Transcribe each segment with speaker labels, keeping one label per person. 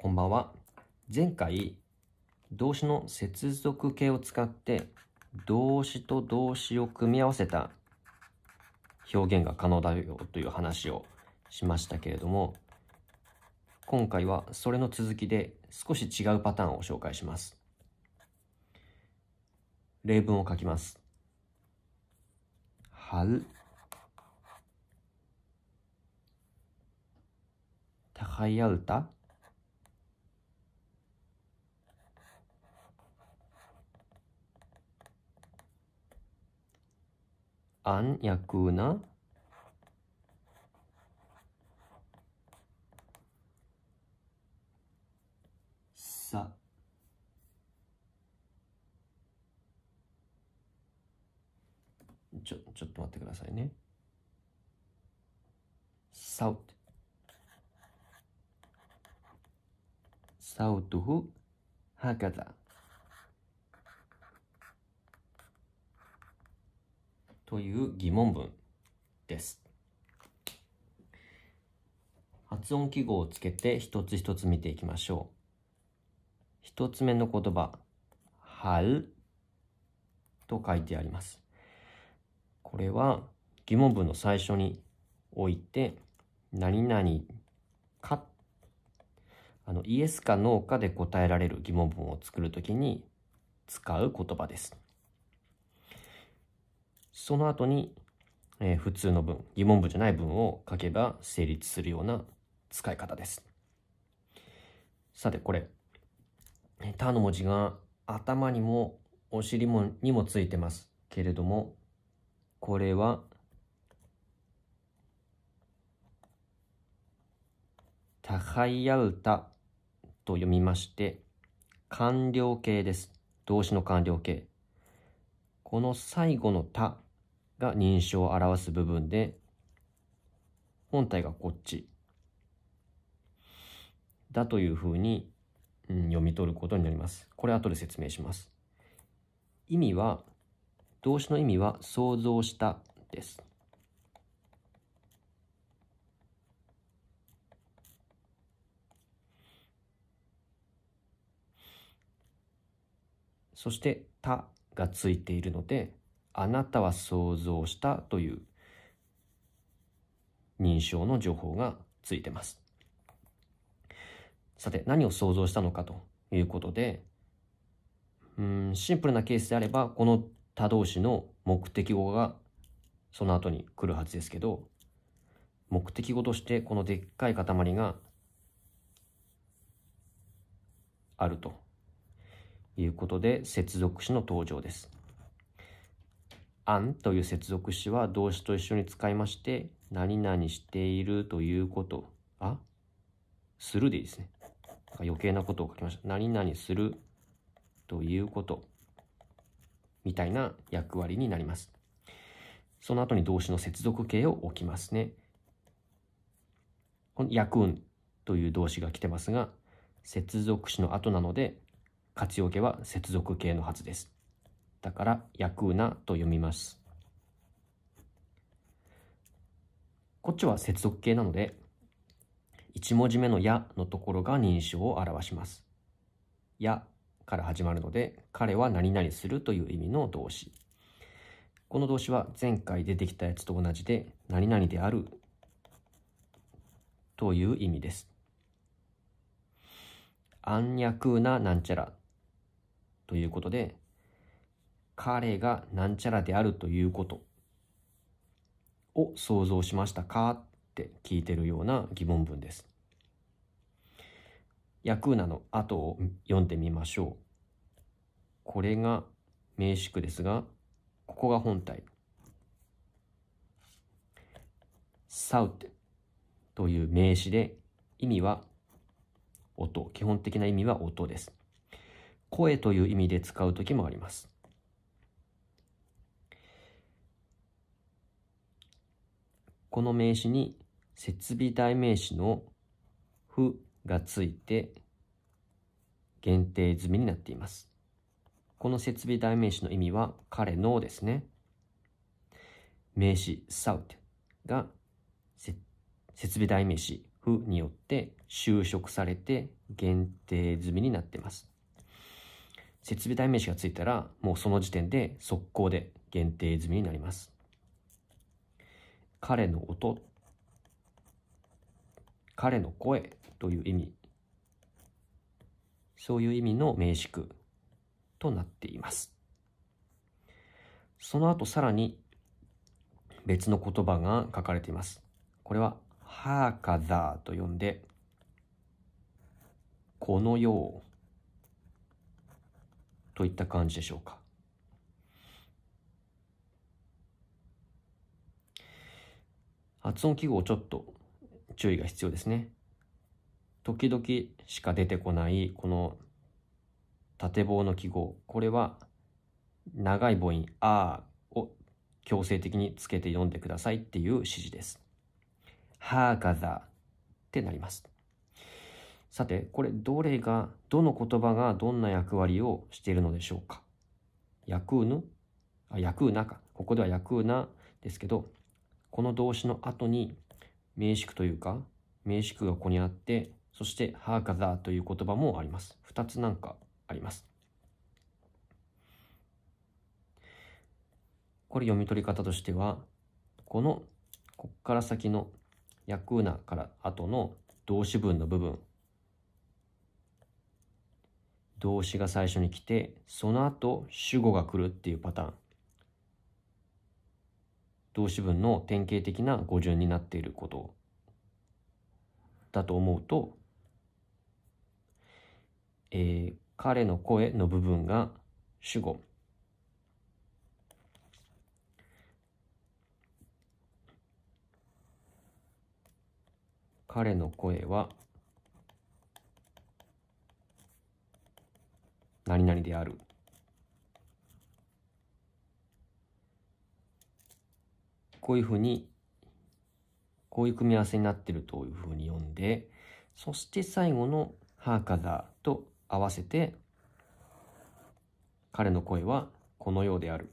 Speaker 1: こんばんは。前回、動詞の接続形を使って、動詞と動詞を組み合わせた表現が可能だよという話をしましたけれども、今回はそれの続きで少し違うパターンを紹介します。例文を書きます。はる。たはやうた안야쿠나사ちょ、ちょっと待ってくださいね。サウト。サウトフ、博多。という疑問文です。発音記号をつけて一つ一つ見ていきましょう。一つ目の言葉、はると書いてあります。これは疑問文の最初に置いて、何々か、あの、イエスかノーかで答えられる疑問文を作るときに使う言葉です。その後に、えー、普通の文、疑問文じゃない文を書けば成立するような使い方です。さて、これ、他の文字が頭にもお尻もにもついてますけれども、これは、タハイうウと読みまして、完了形です。動詞の完了形。この最後のたが認証を表す部分で、本体がこっち。だというふうに、うん、読み取ることになります。これ後で説明します。意味は、動詞の意味は想像したです。そして、たがついているので、あなたは想像したという認証の情報がついてます。さて、何を想像したのかということで、うんシンプルなケースであれば、この他動詞の目的語がその後に来るはずですけど、目的語としてこのでっかい塊があるということで接続詞の登場です。an という接続詞は動詞と一緒に使いまして、何々しているということ、あするでいいですね。余計なことを書きました。何々するということ、みたいな役割になります。その後に動詞の接続形を置きますね。この役運という動詞が来てますが、接続詞の後なので、活用形は接続形のはずです。だからヤクーナと読みます。こっちは接続形なので、1文字目のやのところが認証を表します。やから始まるので、彼は何々するという意味の動詞。この動詞は前回出てきたやつと同じで、何々であるという意味です。暗躍ななんちゃらということで、彼がなんちゃらであるということを想像しましたかって聞いてるような疑問文です。ヤクーナの後を読んでみましょう。これが名詞句ですが、ここが本体。サウテという名詞で意味は音、基本的な意味は音です。声という意味で使う時もあります。この名詞に設備代名詞のふ」がついて限定済みになっています。この設備代名詞の意味は彼のですね。名詞 south が設備代名詞ふによって就職されて限定済みになっています。設備代名詞がついたらもうその時点で速攻で限定済みになります。彼の音、彼の声という意味、そういう意味の名詞句となっています。その後さらに別の言葉が書かれています。これは、ハーカザーと呼んで、このようといった感じでしょうか。発音記号ちょっと注意が必要ですね。時々しか出てこないこの縦棒の記号。これは長い母音、あを強制的につけて読んでくださいっていう指示です。はーかざってなります。さて、これどれが、どの言葉がどんな役割をしているのでしょうか。役うぬあ、役うなか。ここでは役うなですけど、この動詞の後に名詞句というか、名詞句がここにあって、そしてハーカザーという言葉もあります。二つなんかあります。これ読み取り方としては、この、こっから先のヤクーナから後の動詞文の部分。動詞が最初に来て、その後主語が来るっていうパターン。動詞文の典型的な語順になっていることだと思うと、えー、彼の声の部分が主語彼の声は何々であるこういうふうに、こういう組み合わせになってるというふうに読んで、そして最後のハーカダーと合わせて、彼の声はこのようである。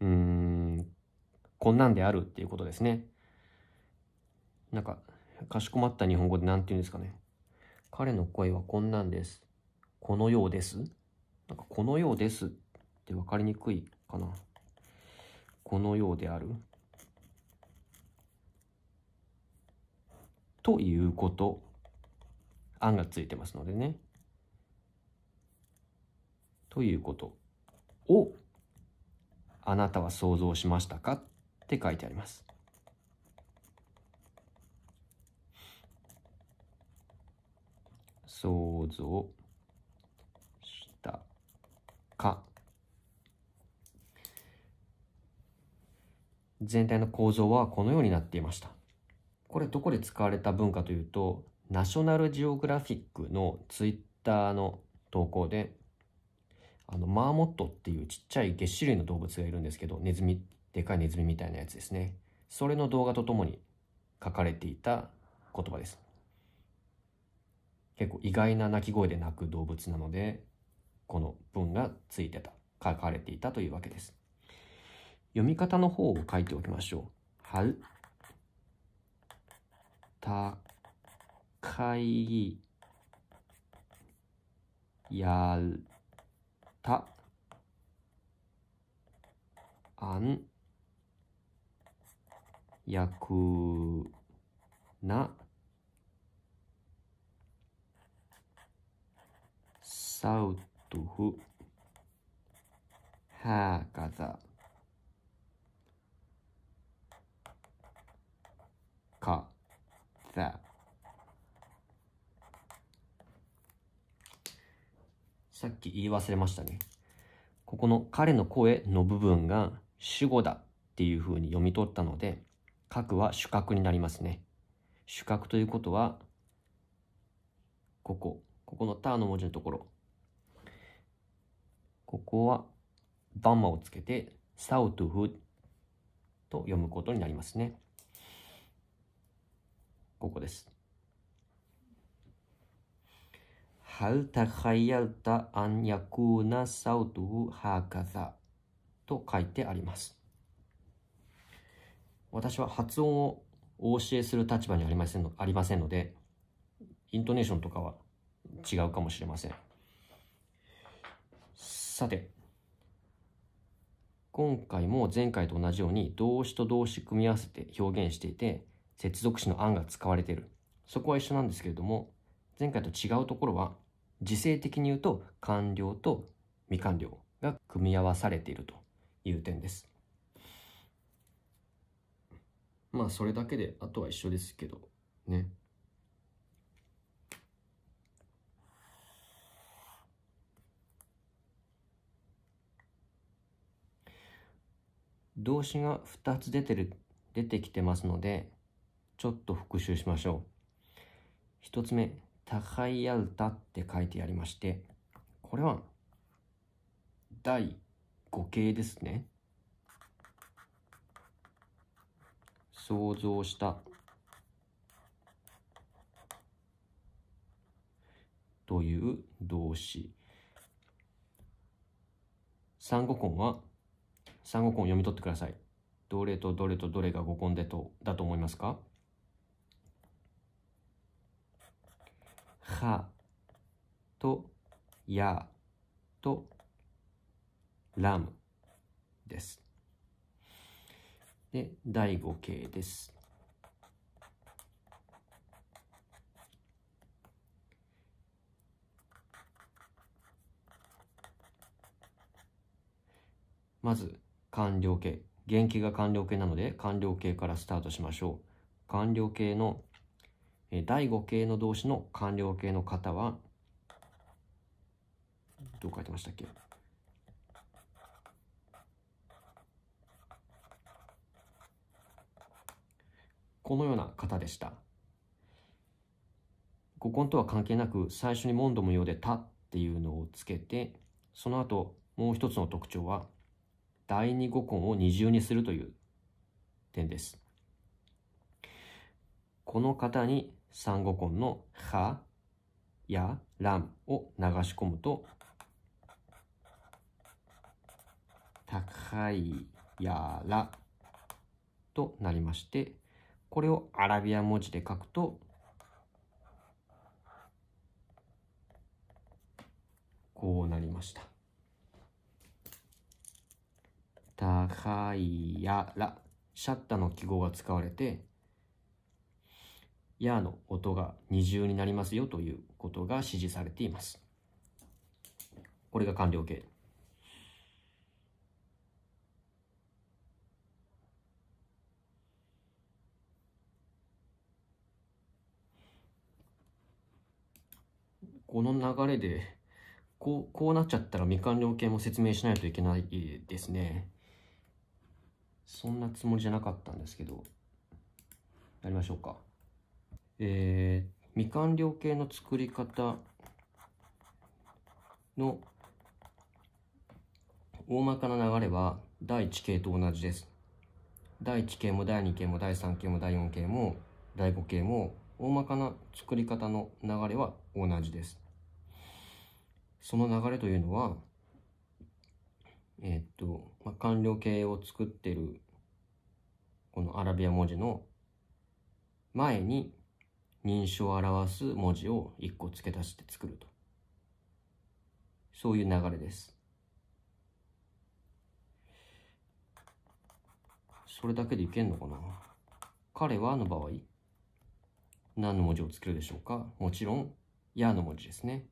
Speaker 1: うん、こんなんであるっていうことですね。なんか、かしこまった日本語で何て言うんですかね。彼の声はこんなんです。このようです。なんか、このようですって分かりにくいかな。このようである。ということ。案がついてますのでね。ということを、あなたは想像しましたかって書いてあります。想像。全体の構造はこのようになっていました。これどこで使われた文化というと、ナショナルジオグラフィックのツイッターの投稿で、あの、マーモットっていうちっちゃいげっ種類の動物がいるんですけど、ネズミ、でかいネズミみたいなやつですね。それの動画とともに書かれていた言葉です。結構意外な鳴き声で鳴く動物なので、この文がついてた、書かれていたというわけです。読み方の方を書いておきましょう。はる、た、かい、やる、た、あん、やく、な、サウトふ、はかざ。かさっき言い忘れましたねここの彼の声の部分が主語だっていうふうに読み取ったので核は主格になりますね主格ということはここここの「ターの文字のところここはバンマをつけて「サウトフ」と読むことになりますね。ここです。هل تخيلت أن يكون صوته هكذا と書いてあります。私は発音をお教えする立場にありませんのありませんので、イントネーションとかは違うかもしれません。さて、今回も前回と同じように動詞と動詞組み合わせて表現していて、接続詞の案が使われている。そこは一緒なんですけれども、前回と違うところは、時制的に言うと完了と未完了が組み合わされているという点です。まあそれだけであとは一緒ですけどね。動詞が2つ出てる出てきてますのでちょっと復習しましょう。一つ目、たかいアうたって書いてありまして、これは第五形ですね。想像した。という動詞。三語根は、三語根を読み取ってください。どれとどれとどれが語根でと、だと思いますかかとやとラムです。で、第5形です。まず、完了形。原気が完了形なので、完了形からスタートしましょう。完了形の第5形の動詞の完了形の方は、どう書いてましたっけこのような方でした。語根とは関係なく、最初に問答無用で「た」っていうのをつけて、その後、もう一つの特徴は、第二語根を二重にするという点です。この方に産語根のはやらんを流し込むと、高いやらとなりまして、これをアラビア文字で書くと、こうなりました。高いやら、シャッターの記号が使われて、やの音が二重になりますよということが指示されています。これが完了形。この流れでこうこうなっちゃったら未完了形も説明しないといけないですね。そんなつもりじゃなかったんですけど、やりましょうか。えー、未完了形の作り方の大まかな流れは第1形と同じです。第1形も第2形も第3形も第4形も第5形も大まかな作り方の流れは同じです。その流れというのは、えー、っと、まあ、完了形を作ってるこのアラビア文字の前に認証を表す文字を1個付け足して作ると。そういう流れです。それだけでいけんのかな彼はの場合、何の文字をつけるでしょうかもちろん、やの文字ですね。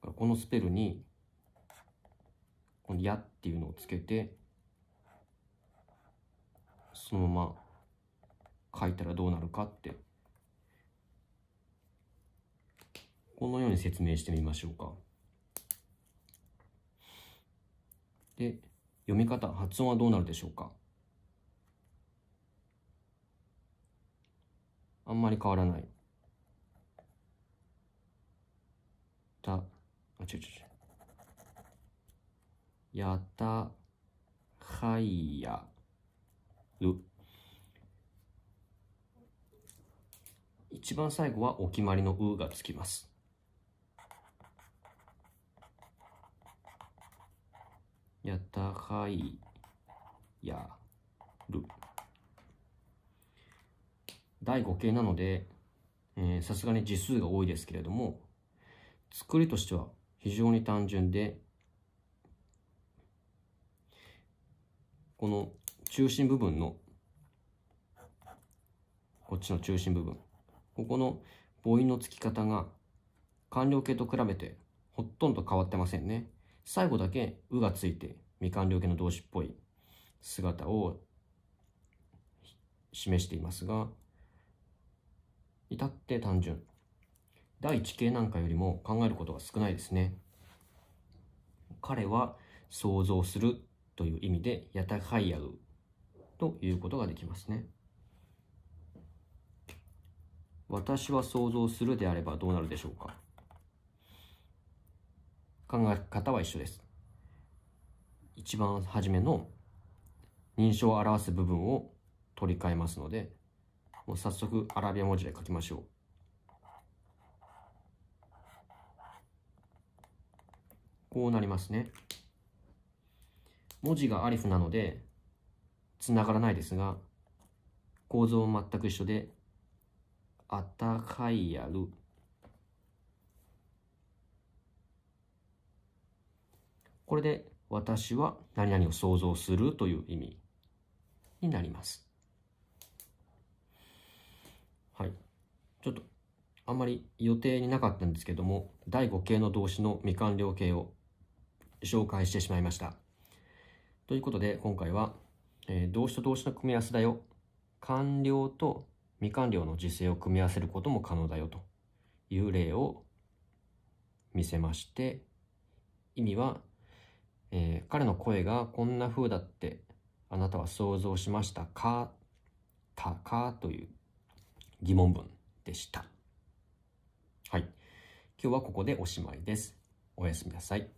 Speaker 1: このスペルに、このやっていうのをつけて、そのまま書いたらどうなるかってこのように説明してみましょうか。で、読み方、発音はどうなるでしょうかあんまり変わらない。た、あ、ちょちょちょ。やた、はいや、る。一番最後はお決まりの「う」がつきます。やたかいやる。第5形なので、さすがに字数が多いですけれども、作りとしては非常に単純で、この中心部分の、こっちの中心部分、ここの母音の付き方が完了形と比べてほとんど変わってませんね。最後だけ「う」がついて未完了形の動詞っぽい姿を示していますが至って単純第一形なんかよりも考えることが少ないですね彼は想像するという意味で「やたかいやう」ということができますね私は想像するであればどうなるでしょうか考え方は一緒です。一番初めの認証を表す部分を取り替えますので、もう早速アラビア文字で書きましょう。こうなりますね。文字がアリフなので、繋がらないですが、構造も全く一緒で、あたかいやるこれで私は何々を想像するという意味になります。はい。ちょっとあんまり予定になかったんですけども、第5形の動詞の未完了形を紹介してしまいました。ということで今回は、えー、動詞と動詞の組み合わせだよ。完了と未完了の時制を組み合わせることも可能だよという例を見せまして、意味はえー、彼の声がこんな風だってあなたは想像しましたかたかという疑問文でした。はい。今日はここでおしまいです。おやすみなさい。